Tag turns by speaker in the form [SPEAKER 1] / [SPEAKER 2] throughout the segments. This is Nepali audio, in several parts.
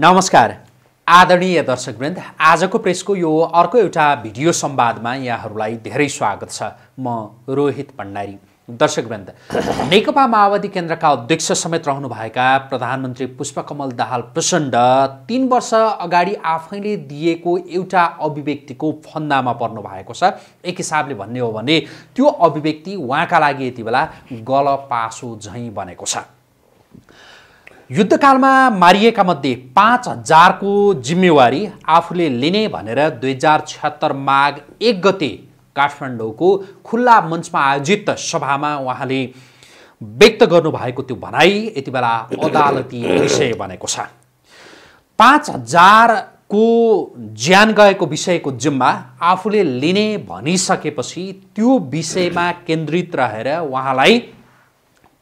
[SPEAKER 1] नमस्कार आदरणीय दर्शकवृन्द आजको प्रेसको यो अर्को एउटा भिडियो संवादमा यहाँहरूलाई धेरै स्वागत छ म रोहित भण्डारी दर्शकवृन्द नेकपा माओवादी केन्द्रका अध्यक्ष समेत रहनुभएका प्रधानमन्त्री पुष्पकमल दाहाल प्रचण्ड तिन वर्ष अगाडि आफैले दिएको एउटा अभिव्यक्तिको फन्दामा पर्नु भएको छ एक हिसाबले भन्ने हो भने त्यो अभिव्यक्ति उहाँका लागि यति बेला गल झैँ बनेको छ युद्धकालमा मारिएका मध्ये पाँच हजारको जिम्मेवारी आफूले लिने भनेर दुई हजार छत्तर माघ एक गते काठमाडौँको खुल्ला मञ्चमा आयोजित सभामा उहाँले व्यक्त गर्नुभएको त्यो भनाइ यति बेला अदालती विषय बनेको छ पाँच हजारको ज्यान गएको विषयको जिम्मा आफूले लिने भनिसकेपछि त्यो विषयमा केन्द्रित रहेर उहाँलाई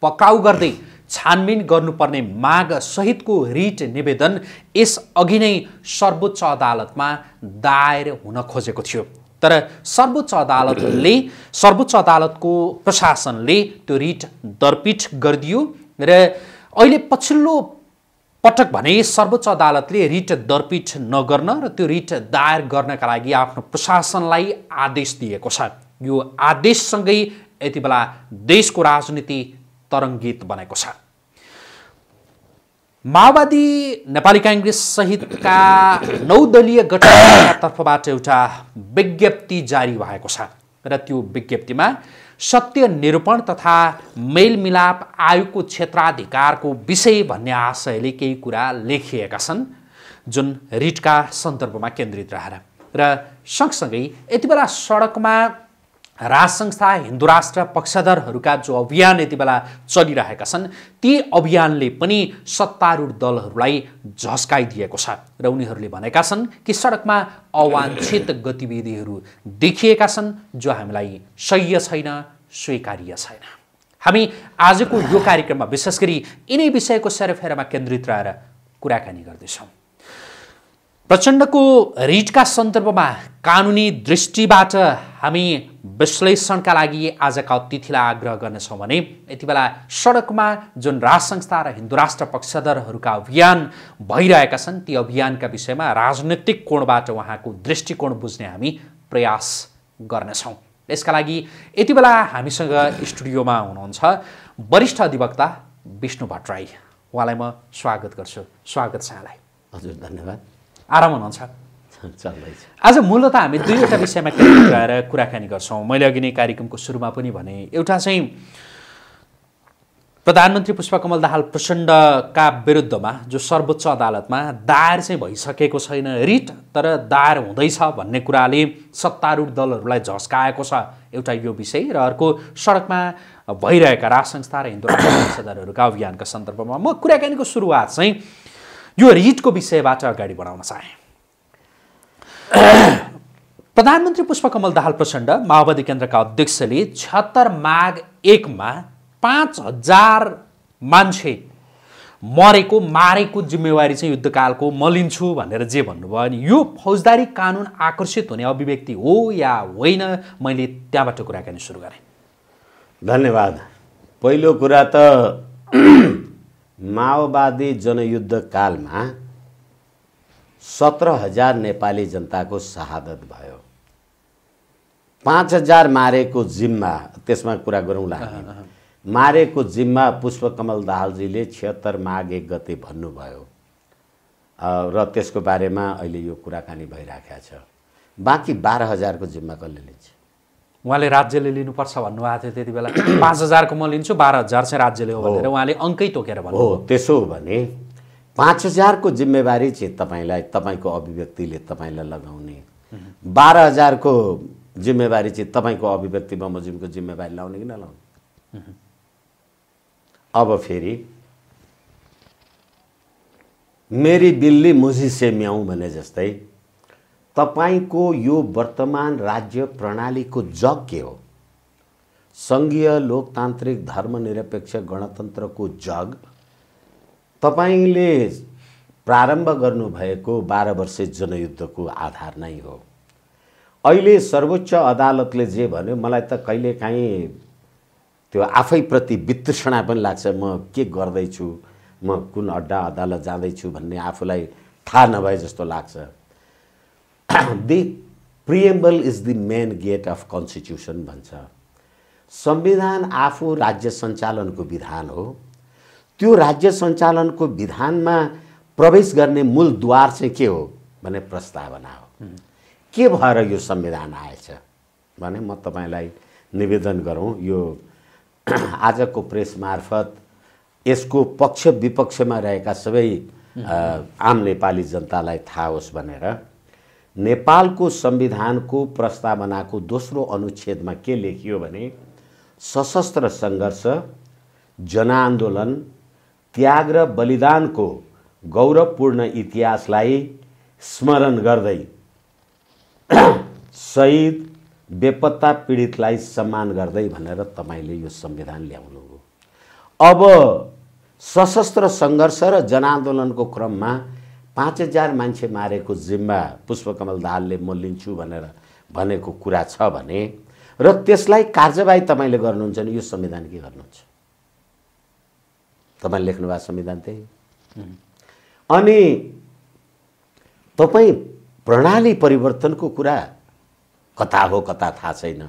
[SPEAKER 1] पक्राउ गर्दै छानबिन गर्नुपर्ने माग सहितको रिट निवेदन यसअघि नै सर्वोच्च अदालतमा दायर हुन खोजेको थियो तर सर्वोच्च अदालतले सर्वोच्च अदालतको प्रशासनले त्यो रिट दरपिट गरिदियो र अहिले पछिल्लो पटक भने सर्वोच्च अदालतले रिट दरपिट नगर्न र त्यो रिट दायर गर्नका लागि आफ्नो प्रशासनलाई आदेश दिएको छ यो आदेशसँगै यति बेला देशको राजनीति तरङ्गित बनेको छ माओवादी नेपाली काङ्ग्रेस सहितका नौदलीय गठबन्धनका तर्फबाट एउटा विज्ञप्ति जारी भएको छ र त्यो विज्ञप्तिमा सत्य निरूपण तथा मेलमिलाप आयोगको क्षेत्राधिकारको विषय भन्ने आशयले केही कुरा लेखिएका छन् जुन रिटका सन्दर्भमा केन्द्रित रहेर र सँगसँगै यति बेला सडकमा राज संस्था हिन्दू राष्ट्र पक्षधरहरूका जो अभियान यति बेला चलिरहेका छन् ती अभियानले पनि सत्तारूढ दलहरूलाई झस्काइदिएको छ र उनीहरूले भनेका छन् कि सडकमा अवाञ्छित गतिविधिहरू देखिएका छन् जो हामीलाई सह्य छैन स्वीकार्य छैन हामी आजको यो कार्यक्रममा विशेष गरी यिनै विषयको सेरोफेरोमा केन्द्रित रहेर कुराकानी गर्दैछौँ प्रचण्डको रिटका सन्दर्भमा कानुनी दृष्टिबाट हामी विश्लेषणका लागि आजका अतिथिलाई आग्रह गर्नेछौँ भने यति बेला सडकमा जुन राज संस्था र हिन्दू राष्ट्र पक्षधरहरूका अभियान भइरहेका छन् ती अभियानका विषयमा राजनैतिक कोणबाट उहाँको दृष्टिकोण बुझ्ने हामी प्रयास गर्नेछौँ यसका लागि यति बेला हामीसँग स्टुडियोमा हुनुहुन्छ वरिष्ठ अधिवक्ता विष्णु भट्टराई उहाँलाई म स्वागत गर्छु स्वागत छ यहाँलाई
[SPEAKER 2] हजुर धन्यवाद आराम
[SPEAKER 1] हुनुहुन्छ आज मूलत हामी दुईवटा विषयमा केन्द्रित भएर कुराकानी गर्छौँ मैले अघि नै कार्यक्रमको सुरुमा पनि भने एउटा चाहिँ प्रधानमन्त्री पुष्पकमल दाहाल प्रचण्डका विरुद्धमा जो सर्वोच्च अदालतमा दायर चाहिँ भइसकेको छैन रिट तर दायर हुँदैछ भन्ने कुराले सत्तारूढ दलहरूलाई झस्काएको छ एउटा यो विषय र अर्को सडकमा भइरहेका राज संस्था र हिन्दू राजदहरूका अभियानका सन्दर्भमा म कुराकानीको सुरुवात चाहिँ यो रिटको विषयबाट अगाडि बढाउन चाहेँ प्रधानमन्त्री पुष्पकमल दाहाल प्रचण्ड माओवादी केन्द्रका अध्यक्षले छत्तर माघ एकमा पाँच हजार मान्छे मरेको मारेको जिम्मेवारी चाहिँ युद्धकालको म लिन्छु भनेर जे भन्नुभयो अनि यो फौजदारी कानुन आकर्षित हुने अभिव्यक्ति हो या होइन मैले त्यहाँबाट कुराकानी सुरु गरेँ
[SPEAKER 2] धन्यवाद पहिलो कुरा त माओवादी जनयुद्धकालमा सत्र हजार नेपाली जनताको शहादत भयो पाँच हजार मारेको जिम्मा त्यसमा कुरा गरौँला मारेको जिम्मा पुष्पकमल दाहालजीले छिहत्तर माघ एक गते भन्नुभयो र त्यसको बारेमा अहिले यो कुराकानी भइराखेको छ बाँकी बाह्र हजारको जिम्मा
[SPEAKER 1] कसले लिन्छ उहाँले राज्यले लिनुपर्छ भन्नुभएको थियो त्यति बेला पाँच हजारको म लिन्छु बाह्र हजार चाहिँ राज्यले हो भनेर उहाँले अङ्कै तोकेर भन्नु हो
[SPEAKER 2] त्यसो भने पाँच हजारको जिम्मेवारी चाहिँ तपाईँलाई तपाईँको अभिव्यक्तिले तपाईँलाई लगाउने बाह्र हजारको जिम्मेवारी चाहिँ तपाईँको अभिव्यक्ति बमोजिमको जिम्मेवारी लाउने कि नलाउने अब फेरि मेरी बिल्ली मुझी से म्याउँ भने जस्तै तपाईँको यो वर्तमान राज्य प्रणालीको जग के हो सङ्घीय लोकतान्त्रिक धर्मनिरपेक्ष गणतन्त्रको जग तपाईँले प्रारम्भ गर्नुभएको बाह्र वर्षे जनयुद्धको आधार नै हो अहिले सर्वोच्च अदालतले जे भन्यो मलाई त कहिलेकाहीँ त्यो आफैप्रति वितृष्णा पनि लाग्छ म के गर्दैछु म कुन अड्डा अदालत जाँदैछु भन्ने आफूलाई थाहा नभए जस्तो लाग्छ the preamble is the main gate of constitution भन्छ संविधान आफू राज्य सञ्चालनको विधान हो त्यो राज्य सञ्चालनको विधानमा प्रवेश गर्ने मूल द्वार चाहिँ के हो भने प्रस्तावना हो के भएर यो संविधान आएछ भने म तपाईँलाई निवेदन गरौँ यो आजको प्रेस मार्फत यसको पक्ष विपक्षमा रहेका सबै आम नेपाली जनतालाई थाहा होस् भनेर नेपालको संविधानको प्रस्तावनाको दोस्रो अनुच्छेदमा के लेखियो भने सशस्त्र सङ्घर्ष जनआन्दोलन त्याग र बलिदानको गौरवपूर्ण इतिहासलाई स्मरण गर्दै सहिद बेपत्ता पीडितलाई सम्मान गर्दै भनेर तपाईँले यो संविधान ल्याउनु हो अब सशस्त्र सङ्घर्ष र जनआन्दोलनको क्रममा पाँच हजार मान्छे मारेको जिम्मा पुष्पकमल दाहालले म लिन्छु भनेर भनेको कुरा छ भने र त्यसलाई कार्यवाही तपाईँले गर्नुहुन्छ भने यो संविधान के गर्नुहुन्छ तपाईँले लेख्नुभएको संविधान त्यही अनि तपाईँ प्रणाली परिवर्तनको कुरा कता हो कता थाहा छैन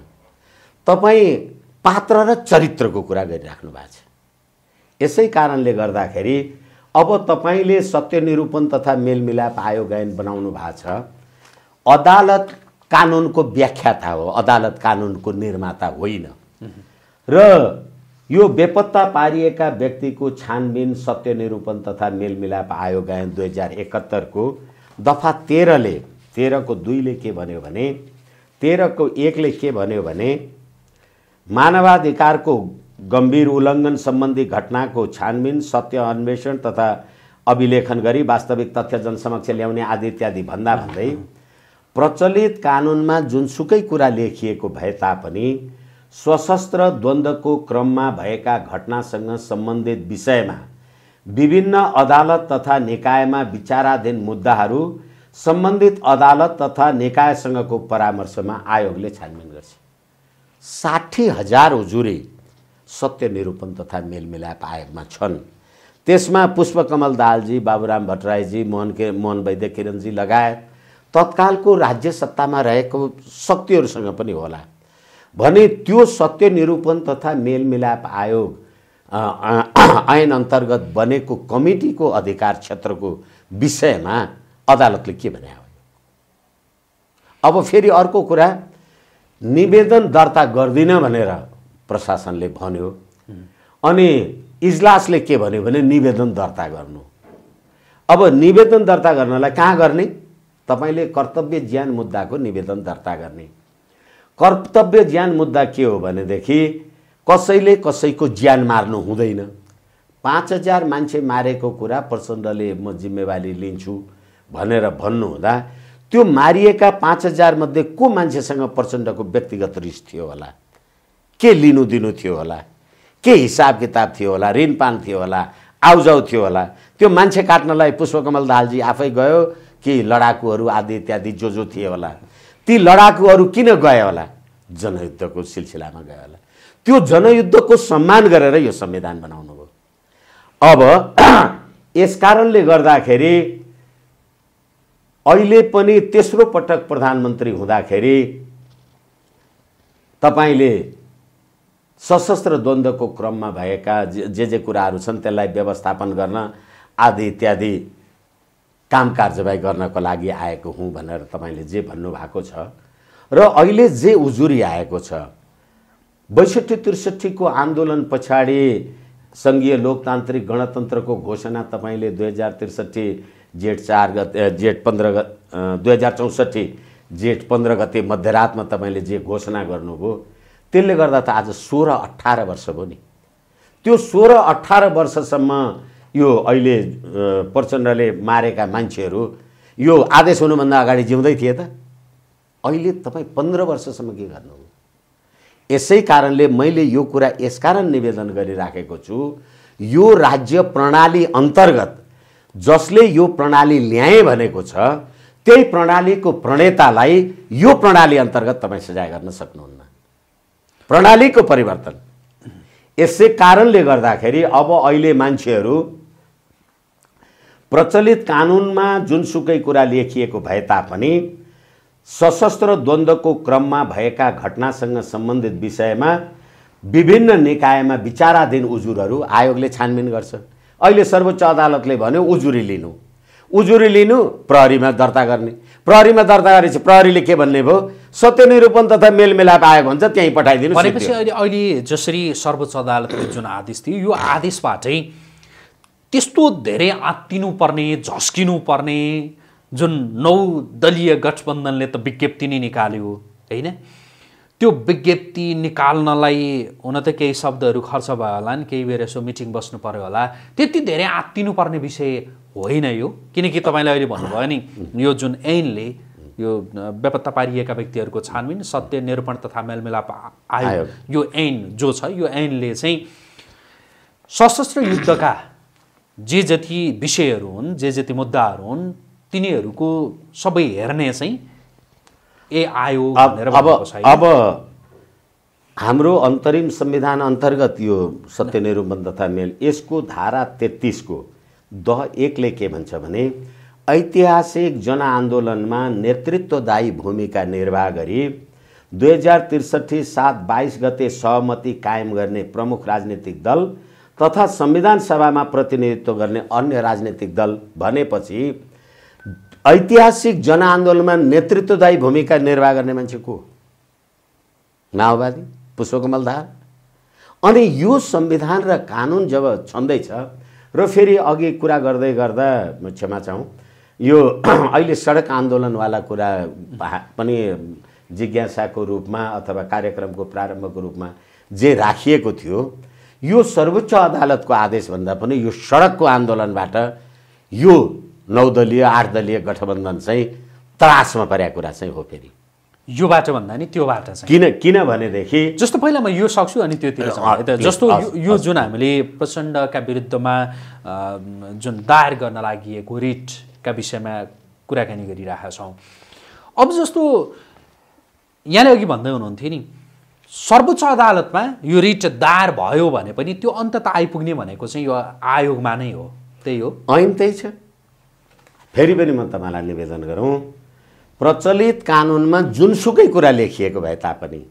[SPEAKER 2] तपाईँ पात्र र चरित्रको कुरा गरिराख्नु भएको छ यसै कारणले गर्दाखेरि अब तपाईँले सत्यनिरूपण तथा मेलमिलाप आयोग ऐन बनाउनु भएको छ अदालत कानुनको व्याख्याता हो अदालत कानुनको निर्माता होइन र यो बेपत्ता पारिएका व्यक्तिको छानबिन सत्यनिरूपण तथा मेलमिलाप आयोग ऐन दुई हजार एकहत्तरको दफा तेह्रले तेह्रको दुईले के भन्यो भने तेह्रको एकले के भन्यो भने मानवाधिकारको गम्भीर उल्लङ्घन सम्बन्धी घटनाको छानबिन सत्य अन्वेषण तथा अभिलेखन गरी वास्तविक तथ्य जनसमक्ष ल्याउने आदि इत्यादि भन्दा भन्दै प्रचलित कानुनमा जुनसुकै कुरा लेखिएको भए तापनि सशस्त्र द्वन्द्वको क्रममा भएका घटनासँग सम्बन्धित विषयमा विभिन्न अदालत तथा निकायमा विचाराधीन मुद्दाहरू सम्बन्धित अदालत तथा निकायसँगको परामर्शमा आयोगले छानबिन गर्छ साठी हजार उजुरी सत्य निरूपण तथा मेलमिलाप आयोगमा छन् त्यसमा पुष्पकमल दालजी बाबुराम भट्टराईजी मोहन के मोहन वैद्य किरणजी लगायत तत्कालको राज्य सत्तामा रहेको शक्तिहरूसँग पनि होला भने त्यो सत्य निरूपण तथा मेलमिलाप आयोग ऐन अन्तर्गत बनेको कमिटीको अधिकार क्षेत्रको विषयमा अदालतले के भने अब फेरि अर्को कुरा निवेदन दर्ता गर्दिनँ भनेर प्रशासनले भन्यो अनि इजलासले के भन्यो भने निवेदन दर्ता गर्नु अब निवेदन दर्ता गर्नलाई कहाँ गर्ने तपाईँले कर्तव्य ज्यान मुद्दाको निवेदन दर्ता गर्ने कर्तव्य ज्यान मुद्दा के हो भनेदेखि कसैले कसैको ज्यान मार्नु हुँदैन पाँच हजार मान्छे मारेको कुरा प्रचण्डले म जिम्मेवारी लिन्छु भनेर भन्नुहुँदा त्यो मारिएका पाँच हजारमध्ये को मान्छेसँग प्रचण्डको व्यक्तिगत रिस थियो होला के लिनु दिनु थियो होला के हिसाब किताब थियो होला ऋणपान थियो होला आउजाउ थियो होला त्यो मान्छे काट्नलाई पुष्पकमल दाहालजी आफै गयो कि लडाकुहरू आदि इत्यादि जो जो थिए होला ती लडाकुहरू किन गए होला जनयुद्धको सिलसिलामा गए होला त्यो जनयुद्धको सम्मान गरेर यो संविधान बनाउनु भयो अब यस कारणले गर्दाखेरि अहिले पनि तेस्रो पटक प्रधानमन्त्री हुँदाखेरि तपाईँले सशस्त्र द्वन्द्वको क्रममा भएका जे जे कुराहरू छन् त्यसलाई व्यवस्थापन गर्न आदि इत्यादि काम कार्यवाही गर्नको लागि आएको हुँ भनेर तपाईँले जे भन्नुभएको छ र अहिले जे उजुरी आएको छ बैसठी त्रिसठीको आन्दोलन पछाडि सङ्घीय लोकतान्त्रिक गणतन्त्रको घोषणा तपाईँले दुई हजार त्रिसठी जेठ चार गते जेठ पन्ध्र गत दुई हजार चौसठी जेठ पन्ध्र गते मध्यरातमा तपाईँले जे घोषणा गर्नुभयो त्यसले गर्दा त आज सोह्र अठार वर्ष भयो नि त्यो सोह्र अठार वर्षसम्म यो अहिले प्रचण्डले मारेका मान्छेहरू यो आदेश हुनुभन्दा अगाडि जिउँदै थिए त अहिले तपाईँ पन्ध्र वर्षसम्म के गर्नु यसै कारणले मैले यो कुरा यसकारण निवेदन गरिराखेको छु यो राज्य प्रणाली अन्तर्गत जसले यो प्रणाली ल्याए भनेको छ त्यही प्रणालीको प्रणेतालाई यो प्रणाली अन्तर्गत तपाईँ सजाय गर्न सक्नुहुन्न प्रणालीको परिवर्तन यसै कारणले गर्दाखेरि अब अहिले मान्छेहरू प्रचलित कानुनमा जुनसुकै कुरा लेखिएको भए तापनि सशस्त्र द्वन्द्वको क्रममा भएका घटनासँग सम्बन्धित विषयमा विभिन्न निकायमा विचाराधीन उजुरहरू आयोगले छानबिन गर्छ अहिले सर्वोच्च अदालतले भन्यो उजुरी लिनु उजुरी लिनु प्रहरीमा दर्ता गर्ने प्रहरीमा दर्ता गरेपछि प्रहरीले के भन्ने भयो सत्य निरूपण तथा मेलमिलाप आयोग भन्छ त्यहीँ पठाइदिनु भनेपछि अहिले
[SPEAKER 1] अहिले जसरी सर्वोच्च अदालतको जुन आदेश थियो यो आदेशबाटै त्यस्तो धेरै आत्तिनुपर्ने झस्किनुपर्ने जुन नौ दलीय गठबन्धनले त विज्ञप्ति नै निकाल्यो होइन त्यो विज्ञप्ति निकाल्नलाई हुन त केही शब्दहरू खर्च भयो होला नि केही बेर यसो मिटिङ बस्नु पऱ्यो होला त्यति धेरै आत्तिनुपर्ने विषय होइन यो किनकि तपाईँले अहिले भन्नुभयो नि यो जुन ऐनले यो बेपत्ता पारिएका व्यक्तिहरूको छानबिन सत्य निरूपण तथा मेलमिलाप आयो यो ऐन जो छ यो ऐनले चाहिँ सशस्त्र युद्धका जे जति विषयहरू हुन् जे जति मुद्दाहरू हुन् तिनीहरूको सबै हेर्ने चाहिँ ए आयो भनेर अब अब
[SPEAKER 2] हाम्रो अन्तरिम संविधान अन्तर्गत यो सत्य तथा मेल यसको धारा तेत्तिसको द एकले के भन्छ भने ऐतिहासिक जनआन्दोलनमा नेतृत्वदायी भूमिका निर्वाह गरी दुई हजार त्रिसठी सात बाइस गते सहमति कायम गर्ने प्रमुख राजनीतिक दल तथा संविधान सभामा प्रतिनिधित्व गर्ने अन्य राजनैतिक दल भनेपछि ऐतिहासिक जनआन्दोलनमा नेतृत्वदायी भूमिका निर्वाह गर्ने मान्छे को माओवादी पुष्पकमल दाहाल अनि यो संविधान र कानुन जब छँदैछ र फेरि अघि कुरा गर्दै गर्दा म क्षमा छौँ यो अहिले सडक आन्दोलनवाला कुरा पनि जिज्ञासाको रूपमा अथवा कार्यक्रमको प्रारम्भको रूपमा जे राखिएको थियो यो सर्वोच्च अदालतको आदेशभन्दा पनि यो सडकको आन्दोलनबाट यो नौदलीय आठ दलीय गठबन्धन चाहिँ त्रासमा परेको कुरा चाहिँ हो फेरि बाटो भन्दा
[SPEAKER 1] नि त्यो बाटो किन किनभनेदेखि जस्तो पहिला म यो सक्छु अनि त्योतिर जस्तो यो जुन हामीले प्रचण्डका विरुद्धमा जुन दायर गर्न लागि रिटका विषयमा कुराकानी गरिरहेका छौँ अब जस्तो यहाँले अघि भन्दै हुनुहुन्थ्यो नि सर्वोच्च अदालतमा यो रिट दायर भयो भने पनि त्यो अन्त त आइपुग्ने भनेको चाहिँ यो आयोगमा नै हो त्यही हो ऐन त्यही छ फेरि
[SPEAKER 2] पनि म तपाईँलाई निवेदन गरौँ प्रचलित कानुनमा जुनसुकै कुरा लेखिएको भए तापनि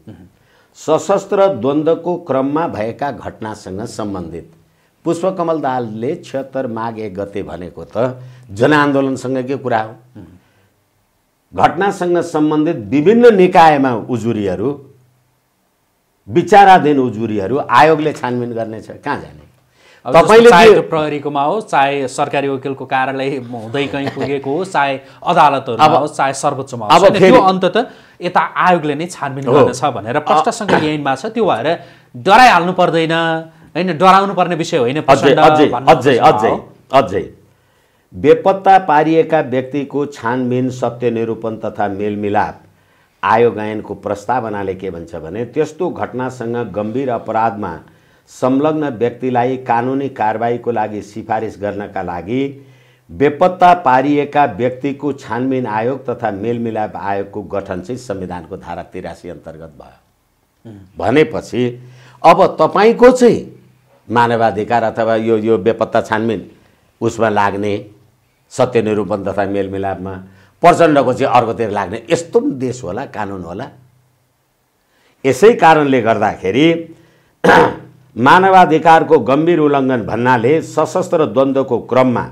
[SPEAKER 2] सशस्त्र द्वन्द्वको क्रममा भएका घटनासँग सम्बन्धित पुष्पकमल दालले छिहत्तर माघ एक गते भनेको त जनआन्दोलनसँगकै कुरा हो घटनासँग सम्बन्धित विभिन्न निकायमा उजुरीहरू विचाराधीन उजुरीहरू आयोगले छानबिन गर्नेछ कहाँ जाने
[SPEAKER 1] तपाईँले प्रहरीकोमा होस् चाहे सरकारी वकिलको कार्यालय हुँदै कहीँ पुगेको होस् चाहे अदालतहरूमा होस् चाहे सर्वोच्चमा होस् त्यो अन्त त यता आयोगले नै छानबिन गर्दछ भनेर प्रष्टसँग यहीमा छ त्यो भएर डराइहाल्नु पर्दैन होइन डराउनु पर्ने विषय होइन अझै
[SPEAKER 2] अझै बेपत्ता पारिएका व्यक्तिको छानबिन सत्यनिरूपण तथा मेलमिलाप आयोगायनको प्रस्तावनाले के भन्छ भने त्यस्तो घटनासँग गम्भीर अपराधमा संलग्न व्यक्तिलाई कानुनी कारवाहीको लागि सिफारिस गर्नका लागि बेपत्ता पारिएका व्यक्तिको छानबिन आयोग तथा मेलमिलाप आयोगको गठन चाहिँ संविधानको धारा तिरासी अन्तर्गत भयो भनेपछि अब तपाईँको चाहिँ मानवाधिकार अथवा यो यो बेपत्ता छानबिन उसमा लाग्ने सत्यनिरूपण तथा मेलमिलापमा प्रचण्डको चाहिँ अर्कोतिर लाग्ने यस्तो पनि देश होला कानुन होला यसै कारणले गर्दाखेरि मानवाधिकारको गम्भीर उल्लङ्घन भन्नाले सशस्त्र द्वन्द्वको क्रममा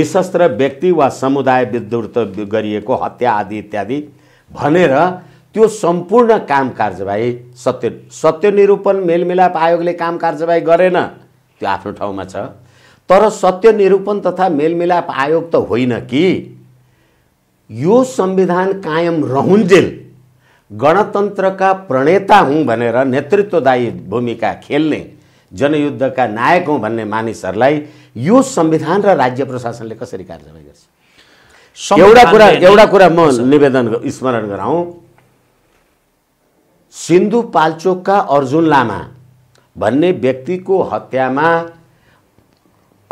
[SPEAKER 2] निशस्त्र व्यक्ति वा समुदाय विद्युत गरिएको हत्या आदि इत्यादि भनेर त्यो सम्पूर्ण काम कार्यवाही सत्य सत्यनिरूपण मेलमिलाप आयोगले काम कार्यवाही गरेन त्यो आफ्नो ठाउँमा छ तर सत्यनिरूपण तथा मेलमिलाप आयोग त होइन कि यो संविधान कायम रहन्जेल गणतन्त्रका प्रणेता हुँ भनेर नेतृत्वदायी भूमिका खेल्ने जनयुद्धका नायक हुँ भन्ने मानिसहरूलाई यो संविधान र राज्य प्रशासनले कसरी कार्यान्वयन गर्छ एउटा कुरा एउटा कुरा म निवेदन स्मरण गराउँ सिन्धुपाल्चोकका अर्जुन लामा भन्ने व्यक्तिको हत्यामा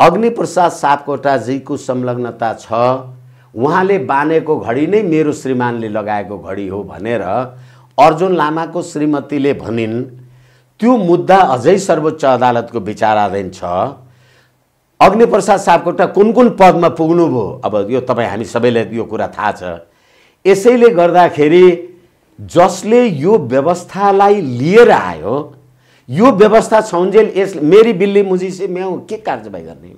[SPEAKER 2] अग्निप्रसाद सापकोटाजीको संलग्नता छ उहाँले बाँधेको घडी नै मेरो श्रीमानले लगाएको घडी हो भनेर अर्जुन लामाको श्रीमतीले भनिन् त्यो मुद्दा अझै सर्वोच्च अदालतको विचाराधीन छ अग्निप्रसाद सापकोटा कुन कुन पदमा पुग्नुभयो अब यो तपाईँ हामी सबैलाई यो कुरा थाहा छ यसैले गर्दाखेरि जसले यो व्यवस्थालाई लिएर आयो यो व्यवस्था छौन्जेल यस मेरी बिल्ली मुजी
[SPEAKER 1] से म्याउ के कार्यवाही गर्ने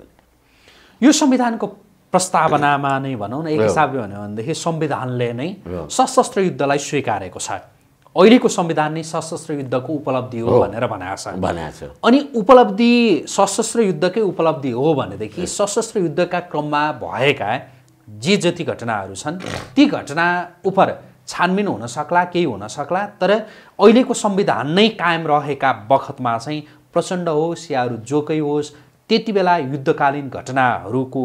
[SPEAKER 1] यो संविधानको प्रस्तावनामा नै भनौँ न एक हिसाबले भन्यो भनेदेखि संविधानले नै सशस्त्र युद्धलाई स्वीकारेको छ अहिलेको संविधान नै सशस्त्र युद्धको उपलब्धि हो oh. भनेर भनेको छ अनि उपलब्धि सशस्त्र युद्धकै उपलब्धि हो भनेदेखि सशस्त्र युद्धका क्रममा भएका जे जति घटनाहरू छन् ती घटना उप छानबिन हुन सक्ला केही हुन सक्ला तर अहिलेको संविधान नै कायम रहेका बखतमा चाहिँ प्रचण्ड होस् या अरू जोकै होस् त्यति बेला युद्धकालीन घटनाहरूको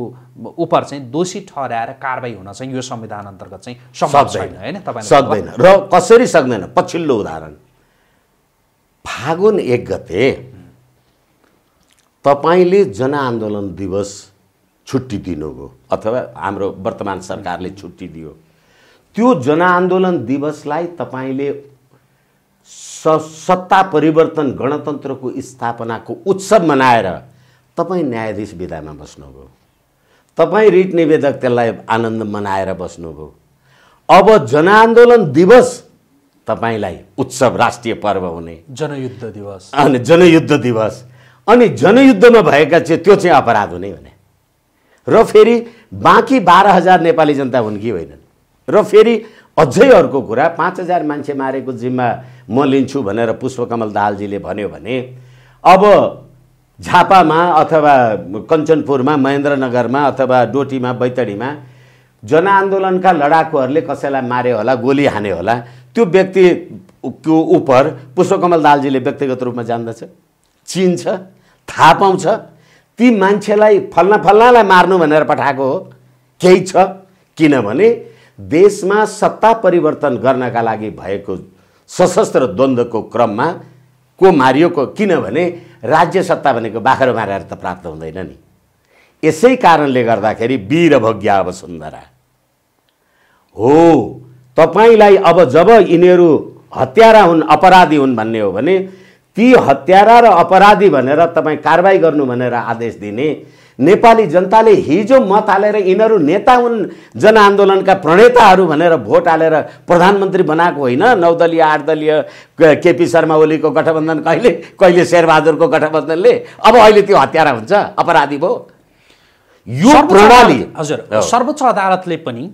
[SPEAKER 1] उप चाहिँ दोषी ठहराएर कारवाही हुन चाहिँ यो संविधान अन्तर्गत चाहिँ सम्भव छैन होइन तपाईँ सक्दैन
[SPEAKER 2] र कसरी सक्दैन पछिल्लो उदाहरण फागुन एक गते तपाईँले जनआन्दोलन दिवस छुट्टी दिनुभयो अथवा हाम्रो वर्तमान सरकारले छुट्टी दियो त्यो जनआन्दोलन दिवसलाई तपाईँले स सत्ता परिवर्तन गणतन्त्रको स्थापनाको उत्सव मनाएर तपाईँ न्यायाधीश विधामा बस्नुभयो तपाईँ रिट निवेदक त्यसलाई आनन्द मनाएर बस्नुभयो अब जनआन्दोलन दिवस तपाईँलाई उत्सव राष्ट्रिय पर्व हुने
[SPEAKER 1] जनयुद्ध दिवस अनि
[SPEAKER 2] जनयुद्ध दिवस अनि जनयुद्धमा भएका चाहिँ त्यो चाहिँ अपराध हुने भने र फेरि बाँकी बाह्र हजार नेपाली जनता हुन् कि होइनन् र फेरि अझै अर्को कुरा पाँच हजार मान्छे मारेको जिम्मा म लिन्छु भनेर पुष्पकमल दाहालजीले भन्यो भने अब झापामा अथवा कञ्चनपुरमा महेन्द्रनगरमा अथवा डोटीमा बैतडीमा जनआन्दोलनका लडाकुहरूले कसैलाई मारे होला गोली हाने होला त्यो व्यक्तिको उपर पुष्पकमल दालजीले व्यक्तिगत रूपमा जान्दछ चिन्छ थाहा पाउँछ ती मान्छेलाई फल्ना फल्नालाई मार्नु भनेर पठाएको हो केही छ किनभने देशमा सत्ता परिवर्तन गर्नका लागि भएको सशस्त्र द्वन्द्वको क्रममा को मारियो किनभने राज्य सत्ता भनेको बाख्रो मारेर त प्राप्त हुँदैन नि यसै कारणले गर्दाखेरि वीर भज्ञा अब सुन्दरा हो तपाईँलाई अब जब यिनीहरू हत्यारा हुन् अपराधी हुन् भन्ने हो भने ती हत्यारा र अपराधी भनेर तपाईँ कारवाही गर्नु भनेर आदेश दिने नेपाली जनताले हिजो मत हालेर यिनीहरू नेता हुन् जनआन्दोलनका प्रणेताहरू भनेर भोट हालेर प्रधानमन्त्री बनाएको होइन नौदलीय आठदलीय केपी शर्मा ओलीको गठबन्धन कहिले कहिले शेरबहादुरको गठबन्धनले अब अहिले त्यो
[SPEAKER 1] हत्यारा हुन्छ अपराधी भयो यो प्रणाली हजुर सर्वोच्च अदालतले पनि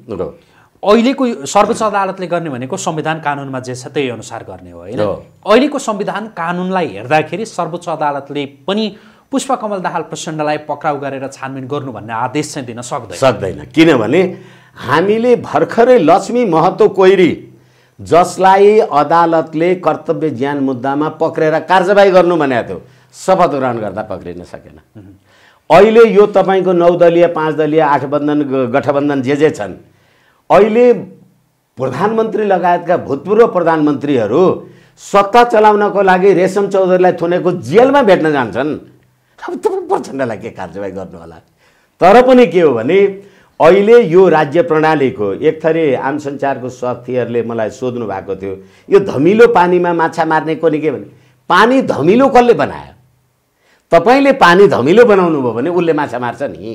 [SPEAKER 1] अहिलेको सर्वोच्च अदालतले गर्ने भनेको संविधान कानुनमा जे छ त्यही अनुसार गर्ने हो होइन अहिलेको संविधान कानुनलाई हेर्दाखेरि सर्वोच्च अदालतले पनि पुष्पकमल दाहाल प्रचण्डलाई पक्राउ गरेर छानबिन गर्नु भन्ने आदेश चाहिँ दिन सक्दैन सक्दैन
[SPEAKER 2] किनभने हामीले भर्खरै लक्ष्मी महतो कोइरी जसलाई अदालतले कर्तव्य ज्ञान मुद्दामा पक्रेर कार्यवाही गर्नु भनेको थियो शपथ ग्रहण गर्दा पक्रिन सकेन अहिले यो तपाईँको नौ दलीय पाँच दलीय आठबन्धन गठबन्धन जे जे छन् अहिले प्रधानमन्त्री लगायतका भूतपूर्व प्रधानमन्त्रीहरू सत्ता चलाउनको लागि रेशम चौधरीलाई थुनेको जेलमा भेट्न जान्छन् अब तपाईँ प्रचण्डलाई के कार्यवाही गर्नु होला तर पनि के हो भने अहिले यो राज्य प्रणालीको एक थरी आम सञ्चारको स्वार्थीहरूले मलाई सोध्नु भएको थियो यो धमिलो पानीमा माछा मार्ने कोनि के भने पानी धमिलो कसले बनायो तपाईँले पानी धमिलो बनाउनु भयो भने उसले माछा मार्छ नि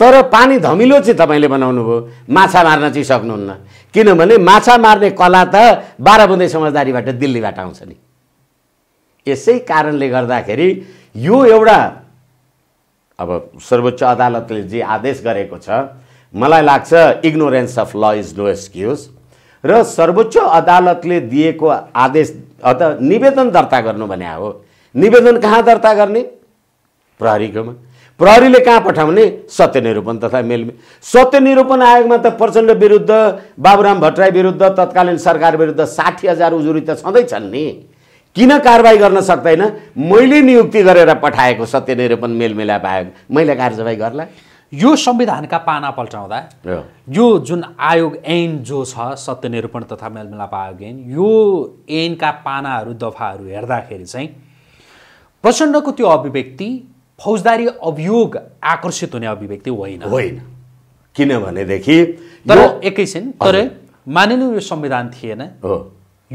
[SPEAKER 2] तर पानी धमिलो चाहिँ तपाईँले बनाउनु भयो माछा मार्न चाहिँ सक्नुहुन्न किनभने माछा मार्ने कला त बाह्र बुँदै समझदारीबाट दिल्लीबाट आउँछ नि यसै कारणले गर्दाखेरि यो एउटा अब सर्वोच्च अदालतले जे आदेश गरेको छ मलाई लाग्छ ignorance of law is no excuse र सर्वोच्च अदालतले दिएको आदेश अत निवेदन दर्ता गर्नु भने हो निवेदन कहाँ दर्ता गर्ने प्रहरीकोमा प्रहरीले कहाँ पठाउने सत्यनिरूपण तथा मेलमे सत्यनिरूपण आयोगमा त प्रचण्ड विरुद्ध बाबुराम भट्टराई विरुद्ध तत्कालीन सरकार विरुद्ध साठी हजार उजुरी त छँदैछन् नि किन कारवाही गर्न सक्दैन मैले नियुक्ति गरेर पठाएको सत्यनिरूपण
[SPEAKER 1] मेलमिलाप आयोग मैले कार्यवाही गर्ला यो संविधानका पाना पल्टाउँदा यो जुन आयोग ऐन जो छ सत्यनिरूपण तथा मेलमिलाप आयोग ऐन यो ऐनका पानाहरू दफाहरू हेर्दाखेरि चाहिँ प्रचण्डको त्यो अभिव्यक्ति फौजदारी अभियोग आकर्षित हुने अभिव्यक्ति होइन होइन किनभनेदेखि तर एकैछिन तर मानिनु यो संविधान थिएन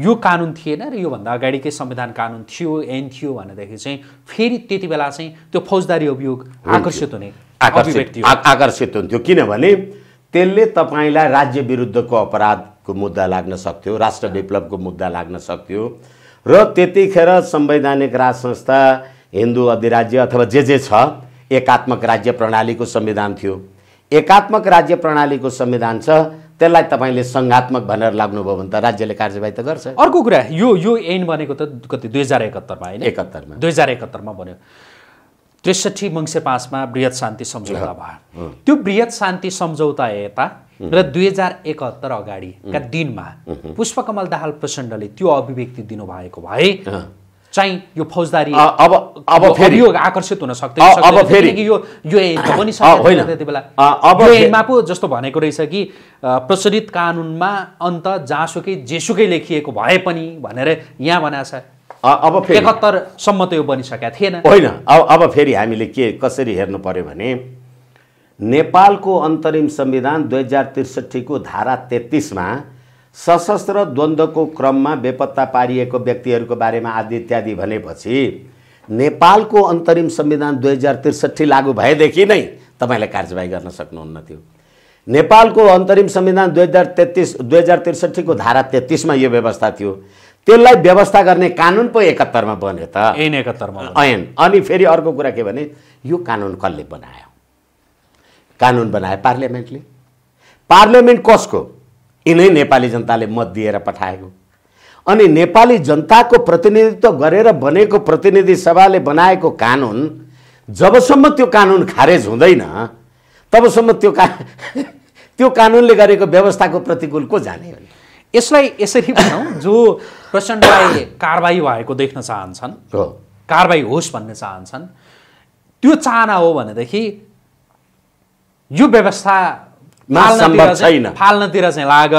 [SPEAKER 1] यो कानुन थिएन र योभन्दा अगाडिकै संविधान कानुन थियो ऐन थियो भनेदेखि चाहिँ फेरि त्यति बेला चाहिँ त्यो फौजदारी अभियोग आकर्षित हुने आकर्षित
[SPEAKER 2] आकर्षित हुन्थ्यो किनभने त्यसले तपाईँलाई राज्य विरुद्धको अपराधको मुद्दा लाग्न सक्थ्यो राष्ट्र विप्लवको मुद्दा लाग्न सक्थ्यो र त्यतिखेर संवैधानिक राज संस्था हिन्दू अधिराज्य अथवा जे जे छ एकात्मक राज्य प्रणालीको संविधान थियो एकात्मक राज्य प्रणालीको संविधान छ त्यसलाई तपाईँले सङ्घात्मक भनेर लाग्नुभयो भने त राज्यले कार्यवाही त गर्छ अर्को कुरा यो
[SPEAKER 1] यो एन भनेको त कति दुई हजार एकहत्तरमा होइन एकहत्तरमा दुई हजार एकहत्तरमा बन्यो त्रिसठी मङ्सिर पाँचमा बृहत शान्ति सम्झौता भयो त्यो वृहत शान्ति सम्झौता यता र दुई हजार एकहत्तर अगाडिका दिनमा पुष्पकमल दाहाल प्रचण्डले त्यो अभिव्यक्ति दिनुभएको भए चाहिँ यो फौजदारी अब अब फेरि यो आकर्षित हुन सक्दैन अब फेरि यो यो पनि होइन त्यति बेला अब ऐनमा पो जस्तो भनेको रहेछ कि प्रचलित कानुनमा अन्त जहाँसुकै जेसुकै लेखिएको भए पनि भनेर यहाँ छ अब फेरि एकहत्तरसम्म त यो बनिसकेका थिएन होइन
[SPEAKER 2] अब अब फेरि हामीले के कसरी हेर्नु पर्यो भने नेपालको अन्तरिम संविधान दुई हजार त्रिसठीको धारा तेत्तिसमा सशस्त्र द्वन्द्वको क्रममा बेपत्ता पारिएको व्यक्तिहरूको बारेमा आदि इत्यादि भनेपछि नेपालको अन्तरिम संविधान दुई हजार त्रिसठी लागू भएदेखि नै तपाईँले कार्यवाही गर्न सक्नुहुन्न थियो नेपालको अन्तरिम संविधान दुई हजार तेत्तिस दुई हजार त्रिसठीको धारा तेत्तिसमा यो व्यवस्था थियो त्यसलाई व्यवस्था गर्ने कानुन पो एकात्तरमा बन्यो त
[SPEAKER 1] ऐन एकात्तरमा
[SPEAKER 2] ऐन अनि फेरि अर्को कुरा के भने यो कानुन कसले बनायो कानुन बनायो पार्लियामेन्टले पार्लियामेन्ट कसको यिनै नेपाली जनताले मत दिएर पठाएको अनि नेपाली जनताको प्रतिनिधित्व गरेर बनेको प्रतिनिधि सभाले बनाएको कानुन जबसम्म त्यो कानुन खारेज हुँदैन तबसम्म त्यो का त्यो कानुनले गरेको व्यवस्थाको प्रतिकूल को जाने हो यसलाई
[SPEAKER 1] यसरी भनौँ जो प्रचण्डलाई कारवाही भएको देख्न चाहन्छन् हो कारवाही होस् भन्ने चाहन्छन् त्यो चाहना हो भनेदेखि यो व्यवस्था छैन फाल्नतिर चाहिँ लाग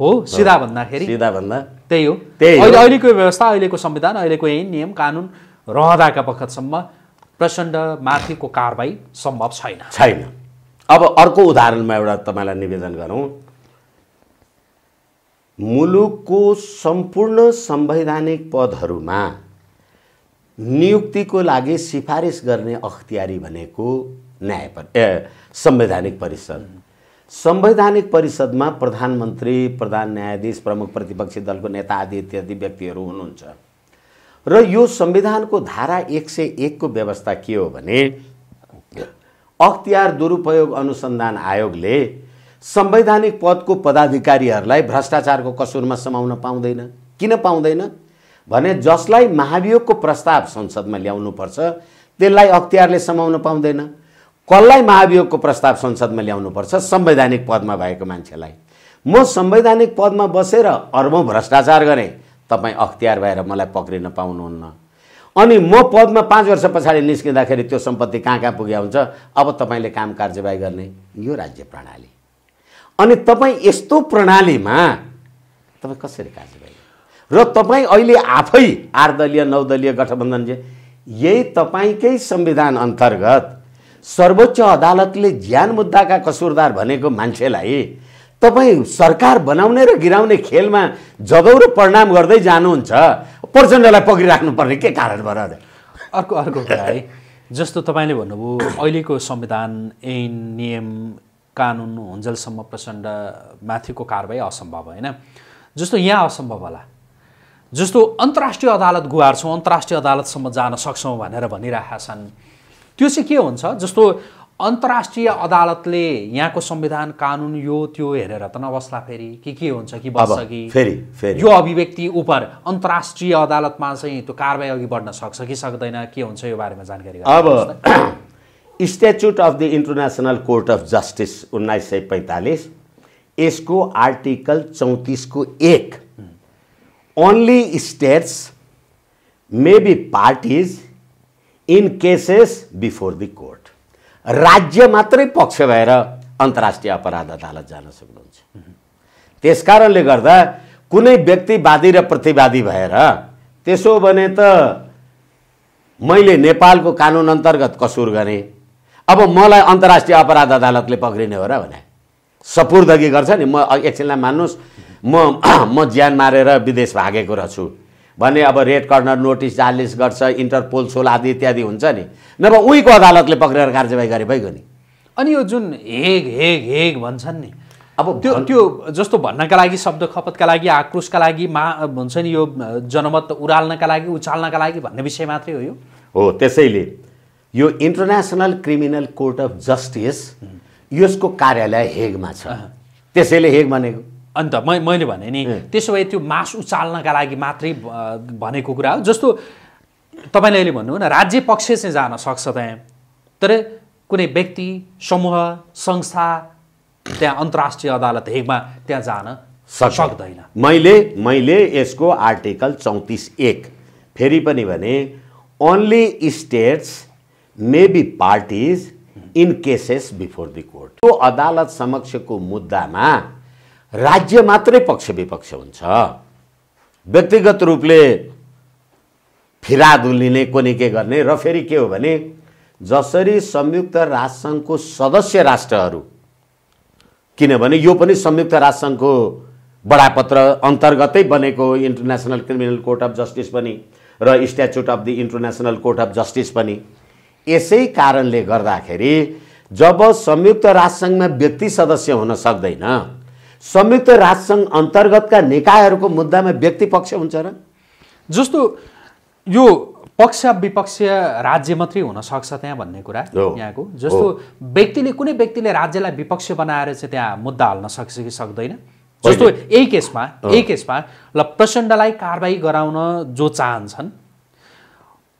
[SPEAKER 1] हो सिधा भन्दाखेरि सिधा भन्दा त्यही हो त्यही अहिले अहिलेको व्यवस्था अहिलेको संविधान अहिलेको यही नियम कानुन रहँदाका बखतसम्म प्रचण्ड माथिको कारवाही सम्भव छैन छैन
[SPEAKER 2] अब अर्को उदाहरणमा एउटा तपाईँलाई निवेदन गरौँ मुलुकको सम्पूर्ण संवैधानिक पदहरूमा नियुक्तिको लागि सिफारिस गर्ने अख्तियारी भनेको न्याय ए संवैधानिक परिषद संवैधानिक परिषदमा प्रधानमन्त्री प्रधान न्यायाधीश प्रमुख प्रतिपक्षी दलको नेता आदि इत्यादि व्यक्तिहरू हुनुहुन्छ र यो संविधानको धारा एक सय एकको व्यवस्था के हो भने अख्तियार दुरुपयोग अनुसन्धान आयोगले संवैधानिक पदको पदाधिकारीहरूलाई भ्रष्टाचारको कसुरमा समाउन पाउँदैन किन पाउँदैन भने जसलाई महाभियोगको प्रस्ताव संसदमा ल्याउनुपर्छ त्यसलाई अख्तियारले समाउन पाउँदैन कसलाई महाभियोगको प्रस्ताव संसदमा ल्याउनुपर्छ संवैधानिक पदमा भएको मान्छेलाई म संवैधानिक पदमा बसेर अर्बौँ भ्रष्टाचार गरेँ तपाईँ अख्तियार भएर मलाई पक्रिन पाउनुहुन्न अनि म पदमा पाँच वर्ष पछाडि निस्किँदाखेरि त्यो सम्पत्ति कहाँ कहाँ पुग्या हुन्छ अब तपाईँले काम कार्यवाही गर्ने यो राज्य प्रणाली अनि तपाईँ यस्तो प्रणालीमा तपाईँ कसरी कार्यवाही र तपाईँ अहिले आफै आठ दलीय नौ दलीय गठबन्धन यही तपाईँकै संविधान अन्तर्गत सर्वोच्च अदालतले ज्यान मुद्दाका कसुरदार भनेको मान्छेलाई तपाईँ सरकार बनाउने र गिराउने खेलमा जगौरो र परिणाम गर्दै जानुहुन्छ प्रचण्डलाई पक्रिराख्नुपर्ने के कारण भएर
[SPEAKER 1] अर्को अर्को कुरा है जस्तो तपाईँले भन्नुभयो अहिलेको संविधान ऐन नियम कानुन हुन्जेलसम्म प्रचण्ड माथिको कारवाही असम्भव होइन जस्तो यहाँ असम्भव होला जस्तो अन्तर्राष्ट्रिय अदालत गुहार्छौँ अन्तर्राष्ट्रिय अदालतसम्म जान सक्छौँ भनेर भनिरहेका छन् त्यो चाहिँ के हुन्छ जस्तो अन्तर्राष्ट्रिय अदालतले यहाँको संविधान कानुन यो त्यो हेरेर त नबस्ला फेरि के के हुन्छ कि बस्छ कि फेरि यो अभिव्यक्ति उप अन्तर्राष्ट्रिय अदालतमा चाहिँ त्यो कारवाही अघि बढ्न सक्छ कि सक्दैन के हुन्छ यो बारेमा जानकारी अब
[SPEAKER 2] statute of the international court of justice उन्नाइस सय पैँतालिस यसको आर्टिकल चौतिसको एक only states may be parties in cases before the court राज्य मात्रै पक्ष भएर अन्तर्राष्ट्रिय अपराध अदालत जान सक्नुहुन्छ त्यस कारणले गर्दा कुनै व्यक्ति वादी र प्रतिवादी भएर त्यसो भने त मैले नेपालको कानुन अन्तर्गत कसुर गरेँ अब मलाई अन्तर्राष्ट्रिय अपराध अदालतले पक्रिने हो र भने सपुर्दगी गर्छ नि म एकछिनलाई मान्नुहोस् म म ज्यान मारेर विदेश भागेको रहेछु भने अब रेड कर्नर नोटिस जालिस गर्छ इन्टरपोल सोल आदि इत्यादि हुन्छ नि नभए उहीको अदालतले पक्रेर कार्यवाही गरे भइगयो नि
[SPEAKER 1] अनि यो जुन हेग हेग हेग भन्छन् नि अब त्यो त्यो जस्तो भन्नका लागि शब्द खपतका लागि आक्रोशका लागि मा भन्छ नि यो जनमत उराल्नका लागि उचाल्नका लागि भन्ने विषय मात्रै हो यो
[SPEAKER 2] हो त्यसैले यो international criminal court of justice यसको कार्यालय हेगमा छ
[SPEAKER 1] त्यसैले हेग भनेको अन्त म मैले भने नि त्यसो भए त्यो मास उचाल्नका लागि मात्रै भनेको कुरा हो जस्तो तपाईँले अहिले भन्नु न राज्य पक्ष चाहिँ जान सक्छ त्यहाँ तर कुनै व्यक्ति समूह संस्था त्यहाँ अन्तर्राष्ट्रिय अदालत हेगमा त्यहाँ जान सक्दैन
[SPEAKER 2] मैले मैले यसको आर्टिकल चौतिस एक फेरि पनि भने only states may be parties in cases before the court त्यो अदालत समक्षको मुद्दामा राज्य मात्रै पक्ष विपक्ष हुन्छ व्यक्तिगत रूपले फिराद लिने कोनि के गर्ने र फेरि के हो भने जसरी संयुक्त राष्ट्रसङ्घको सदस्य राष्ट्रहरू किनभने यो पनि संयुक्त राष्ट्रसङ्घको बडापत्र अन्तर्गतै बनेको international criminal court of justice पनि र statute of the international court of justice पनि यसै कारणले गर्दाखेरि जब संयुक्त राष्ट्रसङ्घमा व्यक्ति सदस्य हुन सक्दैन संयुक्त राष्ट्रसङ्घ अन्तर्गतका निकायहरूको मुद्दामा व्यक्ति पक्ष हुन्छ र
[SPEAKER 1] जस्तो यो पक्ष विपक्ष राज्य मात्रै सक्छ त्यहाँ भन्ने कुरा यहाँको जस्तो व्यक्तिले कुनै व्यक्तिले राज्यलाई विपक्ष बनाएर चाहिँ त्यहाँ मुद्दा हाल्न सक्छ कि सक्दैन जस्तो यही केसमा यही केसमा ल प्रचण्डलाई कारवाही गराउन जो चाहन्छन्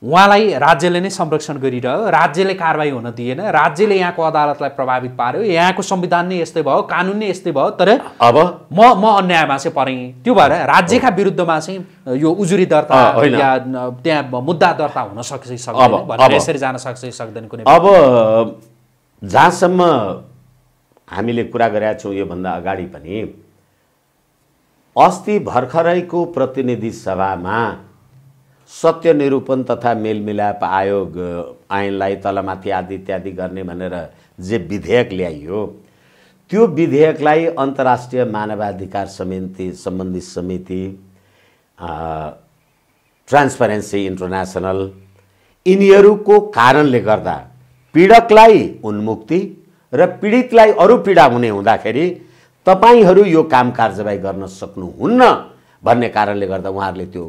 [SPEAKER 1] उहाँलाई राज्यले नै संरक्षण गरिरह्यो राज्यले कारवाही हुन दिएन राज्यले यहाँको अदालतलाई प्रभावित पार्यो यहाँको संविधान नै यस्तै भयो कानुन नै यस्तै भयो तर अब म म अन्यायमा चाहिँ परेँ त्यो भएर राज्यका विरुद्धमा चाहिँ यो उजुरी दर्ता या त्यहाँ मुद्दा दर्ता हुन सक्छ सक्दैन यसरी जान सक्छ सक्दैन कुनै अब
[SPEAKER 2] जहाँसम्म हामीले कुरा गरेका छौँ योभन्दा अगाडि पनि अस्ति भर्खरैको प्रतिनिधि सभामा सत्य निरूपण तथा मेलमिलाप आयोग ऐनलाई तलमाथि आदि इत्यादि गर्ने भनेर जे विधेयक ल्याइयो त्यो विधेयकलाई अन्तर्राष्ट्रिय मानवाधिकार समिति सम्बन्धी समिति ट्रान्सपरेन्सी इन्टरनेसनल यिनीहरूको कारणले गर्दा पीडकलाई उन्मुक्ति र पीडितलाई अरू पीडा हुने हुँदाखेरि तपाईँहरू यो काम कार्यवाही गर्न सक्नुहुन्न भन्ने कारणले गर्दा उहाँहरूले त्यो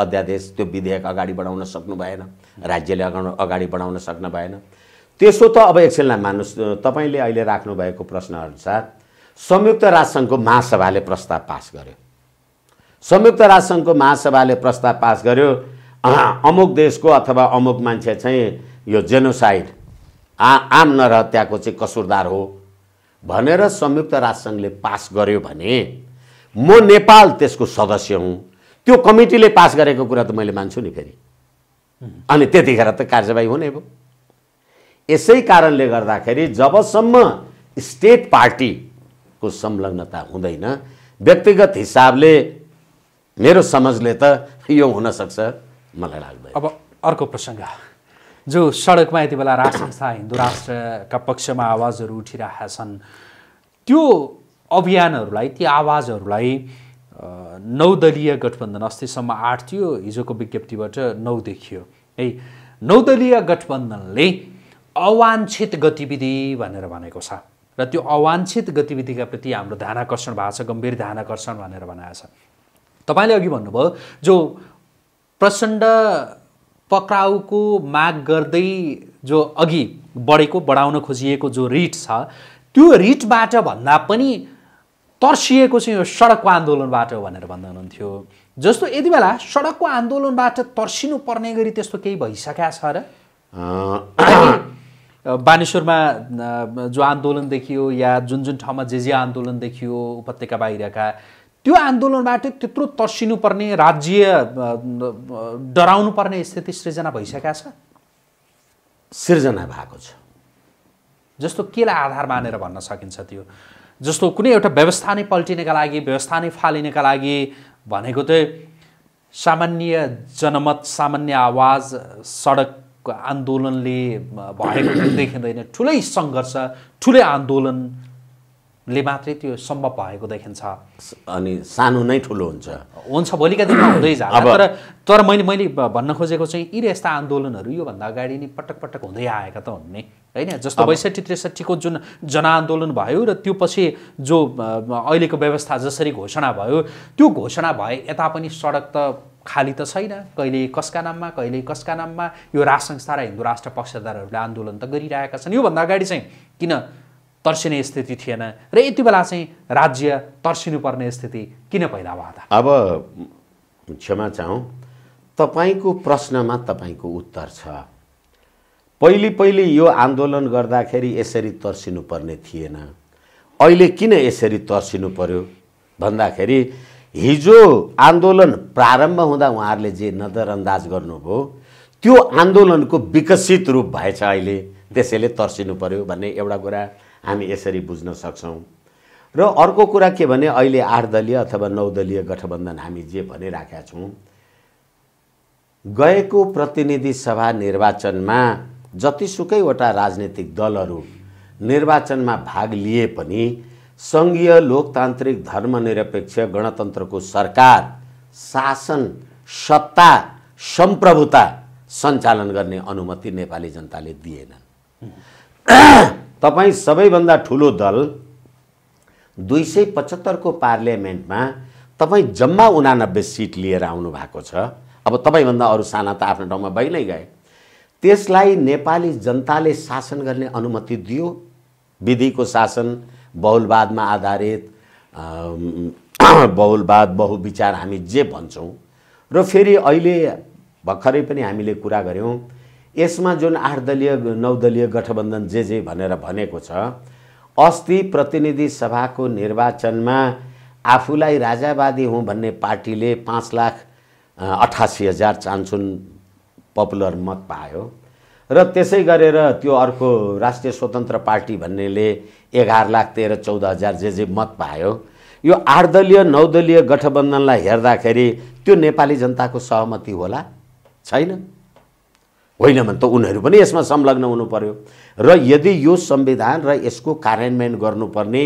[SPEAKER 2] अध्यादेश त्यो विधेयक अगाडि बढाउन सक्नु भएन राज्यले अगाडि बढाउन सक्नु भएन त्यसो त अब एकछिनलाई मान्नुहोस् तपाईँले अहिले राख्नुभएको प्रश्नअनुसार संयुक्त राष्ट्रसङ्घको महासभाले प्रस्ताव पास गर्यो संयुक्त राष्ट्रसङ्घको महासभाले प्रस्ताव पास गर्यो अमुक देशको अथवा अमुक मान्छे चाहिँ यो जेनोसाइड आ आम नरहत्याको चाहिँ कसुरदार हो भनेर संयुक्त राष्ट्रसङ्घले पास गर्यो भने म नेपाल त्यसको सदस्य हुँ त्यो कमिटीले पास गरेको कुरा त मैले मान्छु नि फेरि अनि त्यतिखेर त कार्यवाही हुने भयो यसै कारणले गर्दाखेरि जबसम्म स्टेट पार्टीको संलग्नता हुँदैन व्यक्तिगत हिसाबले मेरो समझले त यो हुनसक्छ मलाई लाग्दैन
[SPEAKER 1] अब अर्को प्रसङ्ग जो सडकमा यति बेला राष्ट्र संस्था हिन्दू राष्ट्रका पक्षमा आवाजहरू उठिरहेका छन् त्यो अभियानहरूलाई ती आवाजहरूलाई नौदलीय गठबन्धन अस्तिसम्म आठ थियो हिजोको विज्ञप्तिबाट नौ देखियो है नौदलीय गठबन्धनले अवाञ्छित गतिविधि भनेर भनेको छ र त्यो अवाञ्छित गतिविधिका प्रति हाम्रो ध्यानाकर्षण भएको छ गम्भीर ध्यानाकर्षण भनेर भनेको छ तपाईँले अघि भन्नुभयो जो प्रचण्ड पक्राउको माग गर्दै जो अघि बढेको बढाउन खोजिएको जो रिट छ त्यो रिटबाट भन्दा पनि तर्सिएको चाहिँ यो सडकको आन्दोलनबाट हो भनेर भन्दै हुनुहुन्थ्यो जस्तो यति बेला सडकको आन्दोलनबाट तर्सिनु पर्ने गरी त्यस्तो केही भइसकेका छ र बानेश्वरमा जो आन्दोलन देखियो या जुन जुन ठाउँमा जे जे आन्दोलन देखियो उपत्यका बाहिरका त्यो आन्दोलनबाट त्यत्रो तर्सिनुपर्ने राज्य डराउनु पर्ने स्थिति सृजना भइसकेका छ सिर्जना भएको छ जस्तो केलाई आधार मानेर भन्न सकिन्छ त्यो जस्तो कुनै एउटा व्यवस्था नै पल्टिनका लागि व्यवस्था नै फालिनका लागि भनेको चाहिँ सामान्य जनमत सामान्य आवाज सडक आन्दोलनले भएको देखिँदैन ठुलै सङ्घर्ष ठुलै आन्दोलन ले मात्रै त्यो सम्भव भएको देखिन्छ
[SPEAKER 2] अनि सानो नै ठुलो हुन्छ
[SPEAKER 1] हुन्छ भोलिका दिनमा हुँदै जा तर तर मैले मैले भन्न खोजेको चाहिँ यी र यस्ता आन्दोलनहरू योभन्दा अगाडि नै पटक पटक हुँदै आएका त हुन् होइन जस्तो बैसठी त्रिसठीको जुन जनआन्दोलन भयो र त्यो पछि जो अहिलेको व्यवस्था जसरी घोषणा भयो त्यो घोषणा भए यता पनि सडक त खाली त छैन कहिले कसका नाममा कहिले कसका नाममा यो राज संस्था र हिन्दू राष्ट्र पक्षधारहरूले आन्दोलन त गरिरहेका छन् योभन्दा अगाडि चाहिँ किन तर्सिने स्थिति थिएन र यति बेला चाहिँ राज्य तर्सिनुपर्ने स्थिति किन पैदा भयो
[SPEAKER 2] त अब क्षमा चाहौँ तपाईँको प्रश्नमा तपाईँको उत्तर छ पहिले पहिले यो आन्दोलन गर्दाखेरि यसरी तर्सिनु पर्ने थिएन अहिले किन यसरी तर्सिनु पर्यो भन्दाखेरि हिजो आन्दोलन प्रारम्भ हुँदा उहाँहरूले जे नजरअन्दाज गर्नुभयो त्यो आन्दोलनको विकसित रूप भएछ अहिले त्यसैले तर्सिनु पर्यो भन्ने एउटा कुरा हामी यसरी बुझ्न सक्छौँ र अर्को कुरा के भने अहिले आठ दलीय अथवा नौदलीय गठबन्धन हामी जे भनिराखेका छौँ गएको प्रतिनिधि सभा निर्वाचनमा जतिसुकैवटा राजनीतिक दलहरू निर्वाचनमा भाग लिए पनि सङ्घीय लोकतान्त्रिक धर्मनिरपेक्ष गणतन्त्रको सरकार शासन सत्ता सम्प्रभुता सञ्चालन गर्ने अनुमति नेपाली जनताले दिएनन् तपाईँ सबैभन्दा ठुलो दल दुई सय पचहत्तरको पार्लियामेन्टमा तपाईँ जम्मा उनानब्बे सिट लिएर आउनु भएको छ अब तपाईँभन्दा अरू साना त आफ्नो ठाउँमा भइ नै गए त्यसलाई नेपाली जनताले शासन गर्ने अनुमति दियो विधिको शासन बहुलवादमा आधारित बहुलवाद बहुविचार हामी जे भन्छौँ र फेरि अहिले भर्खरै पनि हामीले कुरा गऱ्यौँ यसमा जुन आठ दलीय नौ गठबन्धन जे जे भनेर भनेको छ अस्ति प्रतिनिधि सभाको निर्वाचनमा आफूलाई राजावादी हुँ भन्ने पार्टीले पाँच लाख अठासी हजार चान्सुन पपुलर मत पायो र त्यसै गरेर त्यो अर्को राष्ट्रिय स्वतन्त्र पार्टी भन्नेले एघार लाख तेह्र चौध हजार जे जे मत पायो यो आठ दलीय नौ गठबन्धनलाई हेर्दाखेरि त्यो नेपाली जनताको सहमति होला छैन होइन भने त उनीहरू पनि यसमा संलग्न हुनु पर्यो र यदि यो संविधान र यसको कार्यान्वयन गर्नुपर्ने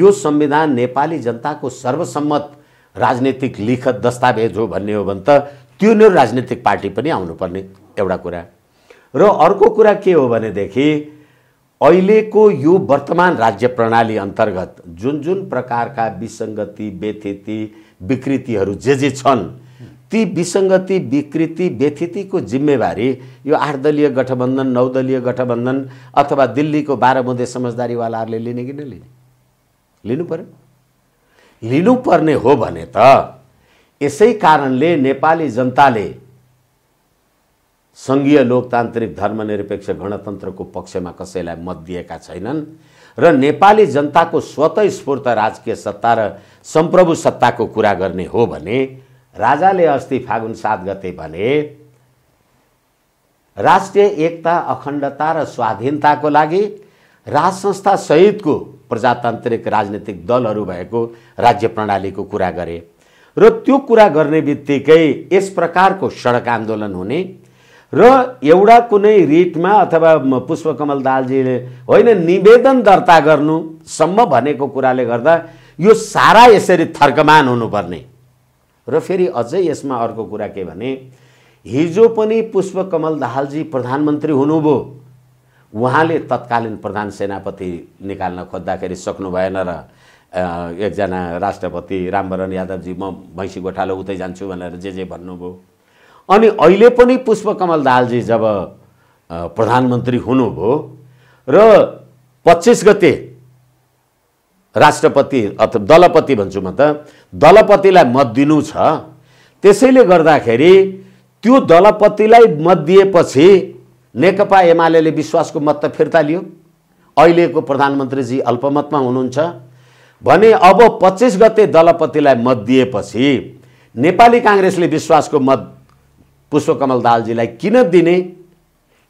[SPEAKER 2] यो संविधान नेपाली जनताको सर्वसम्मत राजनीतिक लिखत दस्तावेज हो भन्ने हो भने त त्यो नै राजनीतिक पार्टी पनि आउनुपर्ने एउटा कुरा र अर्को कुरा के हो भनेदेखि अहिलेको यो वर्तमान राज्य प्रणाली अन्तर्गत जुन जुन प्रकारका विसङ्गति व्यथिति विकृतिहरू जे जे छन् ती विसङ्गति विकृति व्यथितिको जिम्मेवारी यो आठ दलीय गठबन्धन नौदलीय गठबन्धन अथवा दिल्लीको बाह्र बुँदे समझदारीवालाहरूले लिने कि नलिने लिनु पर्यो लिनुपर्ने हो भने त यसै कारणले नेपाली जनताले सङ्घीय लोकतान्त्रिक धर्मनिरपेक्ष गणतन्त्रको पक्षमा कसैलाई मत दिएका छैनन् र नेपाली जनताको स्वतस्फूर्त राजकीय सत्ता र सम्प्रभु सत्ताको कुरा गर्ने हो भने राजाले अस्ति फागुन सात गते भने राष्ट्रिय एकता अखण्डता र स्वाधीनताको लागि राज सहितको प्रजातान्त्रिक राजनीतिक दलहरू भएको राज्य प्रणालीको कुरा गरे र त्यो कुरा गर्ने बित्तिकै यस प्रकारको सडक आन्दोलन हुने र एउटा कुनै रिटमा अथवा पुष्पकमल दालजीले होइन निवेदन दर्ता गर्नुसम्म भनेको कुराले गर्दा यो सारा यसरी थर्कमान हुनुपर्ने र फेरि अझै यसमा अर्को कुरा के भने हिजो पनि पुष्पकमल दाहालजी प्रधानमन्त्री हुनुभयो उहाँले तत्कालीन प्रधान सेनापति निकाल्न खोज्दाखेरि सक्नु भएन र एकजना राष्ट्रपति रामवरण यादवजी म भैँसी गोठालो उतै जान्छु भनेर जे जे भन्नुभयो अनि अहिले पनि पुष्पकमल दाहालजी जब प्रधानमन्त्री हुनुभयो र पच्चिस गते राष्ट्रपति अथवा दलपति भन्छु म त दलपतिलाई मत दिनु छ त्यसैले गर्दाखेरि त्यो दलपतिलाई मत दिएपछि नेकपा एमाले विश्वासको मत त फिर्ता लियो अहिलेको प्रधानमन्त्रीजी अल्पमतमा हुनुहुन्छ भने अब पच्चिस गते दलपतिलाई मत दिएपछि नेपाली काङ्ग्रेसले विश्वासको मत पुष्पकमल दालजीलाई किन दिने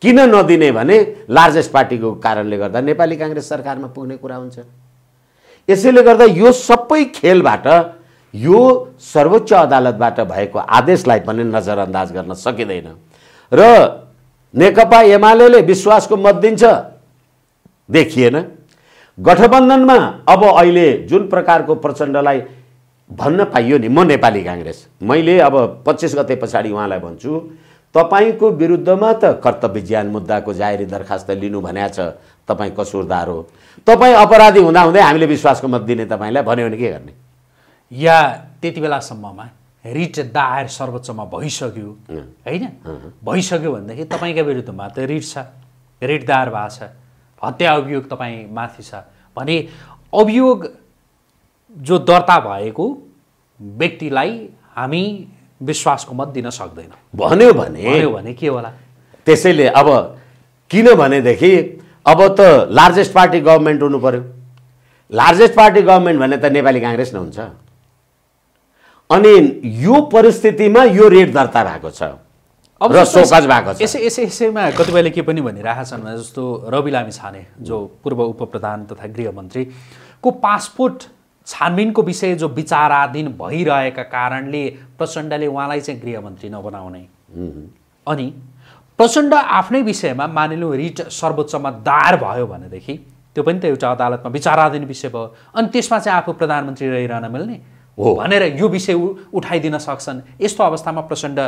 [SPEAKER 2] किन नदिने भने लार्जेस्ट पार्टीको कारणले गर्दा नेपाली काङ्ग्रेस सरकारमा पुग्ने कुरा हुन्छ यसैले गर्दा यो सबै खेलबाट यो सर्वोच्च अदालतबाट भएको आदेशलाई पनि नजरअन्दाज गर्न सकिँदैन र नेकपा एमाले विश्वासको मत दिन्छ देखिएन गठबन्धनमा अब अहिले जुन प्रकारको प्रचण्डलाई भन्न पाइयो नि म नेपाली काङ्ग्रेस मैले अब पच्चिस गते पछाडि उहाँलाई भन्छु तपाईँको विरुद्धमा त कर्तव्य ज्यान मुद्दाको जाहेरी दरखास्त लिनु भन्या छ तपाईँ कसुरदार हो तपाईँ अपराधी हुँदाहुँदै हामीले विश्वासको मत दिने तपाईँलाई भन्यो
[SPEAKER 1] भने के गर्ने या त्यति बेलासम्ममा रिट दायर सर्वोच्चमा भइसक्यो होइन भइसक्यो भनेदेखि तपाईँका विरुद्धमा त रिट छ रिट दायर भएको छ हत्या अभियोग तपाईँ माथि छ भने अभियोग जो दर्ता भएको व्यक्तिलाई हामी विश्वासको मत दिन सक्दैनौँ
[SPEAKER 2] भन्यो भने भन्यो भने के होला त्यसैले अब किनभनेदेखि अब त लार्जेस्ट पार्टी गभर्मेन्ट हुनु पऱ्यो लार्जेस्ट पार्टी गभर्मेन्ट भने त नेपाली काङ्ग्रेस नै हुन्छ अनि यो परिस्थितिमा यो रेट दर्ता भएको छ अब र भएको छ
[SPEAKER 1] यसै यसै यसैमा कतिपयले के पनि भनिरहेका छन् जस्तो रवि लामी छाने जो पूर्व उप प्रधान तथा गृहमन्त्री को पासपोर्ट छानबिनको विषय जो विचाराधीन भइरहेका कारणले प्रचण्डले उहाँलाई चाहिँ गृहमन्त्री नबनाउने अनि प्रचण्ड आफ्नै विषयमा मानिलु रिट सर्वोच्चमा दायर भयो भनेदेखि त्यो पनि त एउटा अदालतमा विचाराधीन विषय भयो अनि त्यसमा चाहिँ आफू प्रधानमन्त्री रहिरहन मिल्ने हो भनेर यो विषय उठाइदिन सक्छन् यस्तो अवस्थामा प्रचण्ड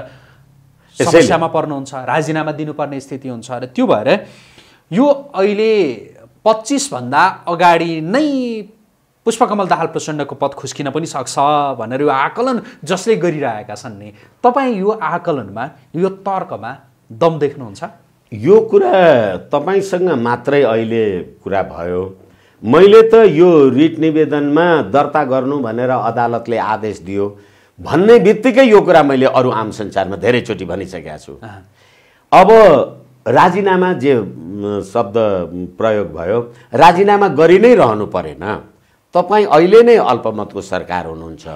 [SPEAKER 1] समस्यामा पर्नुहुन्छ राजीनामा दिनुपर्ने स्थिति हुन्छ र त्यो भएर यो अहिले पच्चिसभन्दा अगाडि नै पुष्पकमल दाहाल प्रचण्डको पद खुस्किन पनि सक्छ भनेर यो आकलन जसले गरिरहेका छन् नि तपाईँ यो आकलनमा यो तर्कमा दम देख्नुहुन्छ
[SPEAKER 2] यो कुरा तपाईँसँग मात्रै अहिले कुरा भयो मैले त यो रिट निवेदनमा दर्ता गर्नु भनेर अदालतले आदेश दियो भन्ने बित्तिकै यो कुरा मैले अरू आम संसारमा धेरैचोटि भनिसकेका छु अब राजीनामा जे शब्द प्रयोग भयो राजीनामा गरि नै रहनु परेन तपाईँ अहिले नै अल्पमतको सरकार हुनुहुन्छ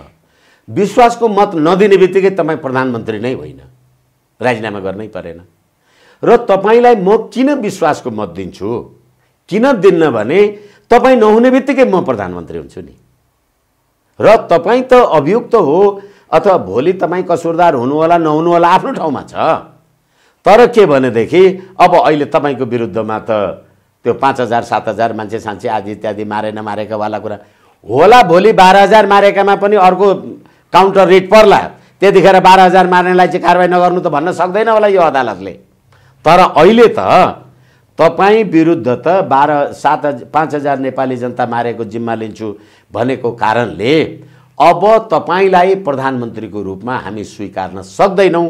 [SPEAKER 2] विश्वासको मत नदिने बित्तिकै तपाईँ प्रधानमन्त्री नै होइन राजीनामा गर्नै परेन र तपाईँलाई म किन विश्वासको मत दिन्छु किन दिन्न भने तपाईँ नहुने बित्तिकै म प्रधानमन्त्री हुन्छु नि र तपाईँ त अभियुक्त हो अथवा भोलि तपाईँ कसुरदार हुनुहोला नहुनुहोला आफ्नो ठाउँमा छ तर के भनेदेखि अब अहिले तपाईँको विरुद्धमा त त्यो पाँच हजार सात हजार मान्छे साँच्चे आदि इत्यादि मारेन मारेकावाला कुरा होला भोलि बाह्र हजार मारेकामा पनि अर्को काउन्टर रेट पर्ला त्यतिखेर बाह्र हजार मार्नेलाई चाहिँ कारवाही नगर्नु त भन्न सक्दैन होला यो अदालतले तर अहिले त तपाईँ विरुद्ध त बाह्र सात हजार पाँच हजार नेपाली जनता मारेको जिम्मा लिन्छु भनेको कारणले अब तपाईँलाई प्रधानमन्त्रीको रूपमा हामी स्वीकार्न सक्दैनौँ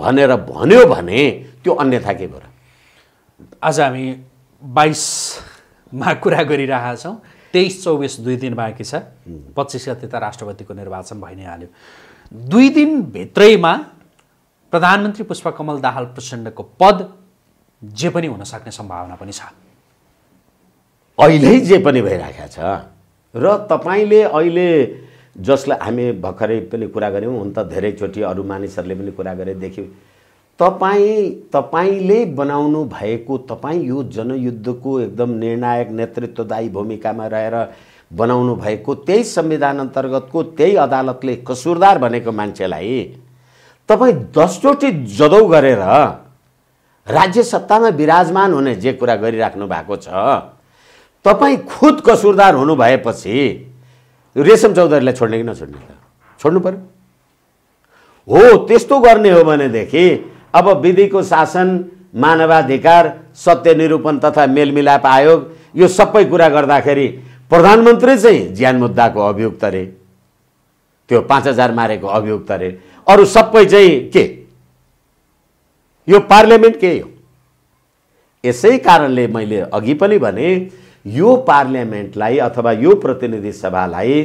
[SPEAKER 2] भनेर भन्यो भने त्यो अन्यथा के भयो
[SPEAKER 1] आज हामी बाइसमा कुरा गरिरहेका छौँ तेइस चौबिस दुई दिन बाँकी छ पच्चिस गते त राष्ट्रपतिको निर्वाचन भइ नै हाल्यो दुई दिनभित्रैमा प्रधानमन्त्री पुष्पकमल दाहाल प्रचण्डको पद जे पनि हुन सक्ने सम्भावना पनि छ
[SPEAKER 2] अहिले जे पनि भइरहेको
[SPEAKER 1] छ र तपाईँले अहिले
[SPEAKER 2] जसलाई हामी भर्खरै पनि कुरा गऱ्यौँ हुन त धेरैचोटि अरू मानिसहरूले पनि कुरा गरे देख्यौँ तपाईँ तपाईँले बनाउनु भएको तपाईँ यो जनयुद्धको एकदम निर्णायक नेतृत्वदायी भूमिकामा रहेर बनाउनु भएको त्यही संविधान अन्तर्गतको त्यही अदालतले कसुरदार भनेको मान्छेलाई तपाईँ दसचोटि जदौ गरेर राज्य सत्तामा विराजमान हुने जे कुरा गरिराख्नु भएको छ तपाईँ खुद कसुरदार हुनु भएपछि रेशम चौधरीलाई छोड्ने कि नछोड्ने त छोड्नु पऱ्यो हो त्यस्तो गर्ने हो भनेदेखि अब विधिको शासन मानवाधिकार सत्य निरूपण तथा मेलमिलाप आयोग यो सबै कुरा गर्दाखेरि प्रधानमन्त्री चाहिँ ज्यान मुद्दाको अभियुक्त रे त्यो पाँच हजार मारेको अभियुक्त अरे अरू सबै चाहिँ के यो पार्लियामेन्ट के हो यसै कारणले मैले अघि पनि भने यो पार्लियामेन्टलाई अथवा यो प्रतिनिधि सभालाई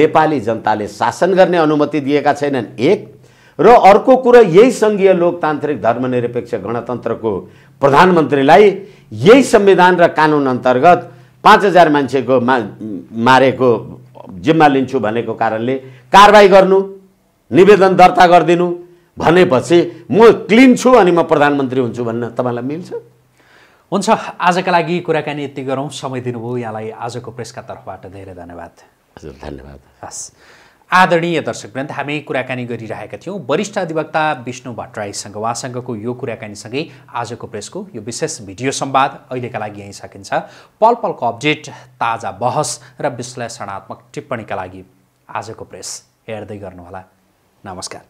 [SPEAKER 2] नेपाली जनताले शासन गर्ने अनुमति दिएका छैनन् एक र अर्को कुरो यही सङ्घीय लोकतान्त्रिक धर्मनिरपेक्ष गणतन्त्रको प्रधानमन्त्रीलाई यही संविधान र कानुन अन्तर्गत पाँच हजार मान्छेको मा मारेको जिम्मा लिन्छु भनेको कारणले कारवाही गर्नु निवेदन दर्ता गरिदिनु भनेपछि म क्लिन छु अनि म प्रधानमन्त्री हुन्छु भन्न तपाईँलाई मिल्छ
[SPEAKER 1] हुन्छ आजका लागि कुराकानी यति गरौँ समय दिनुभयो यहाँलाई आजको प्रेसका तर्फबाट धेरै धन्यवाद हजुर धन्यवाद हस् आदरणीय दर्शकवृन्द हामी कुराकानी गरिरहेका थियौँ वरिष्ठ अधिवक्ता विष्णु भट्टराईसँग उहाँसँगको यो कुराकानीसँगै आजको प्रेसको यो विशेष भिडियो संवाद अहिलेका लागि यहीँ सकिन्छ पल पलको अपडेट ताजा बहस र विश्लेषणात्मक टिप्पणीका लागि आजको प्रेस हेर्दै गर्नुहोला नमस्कार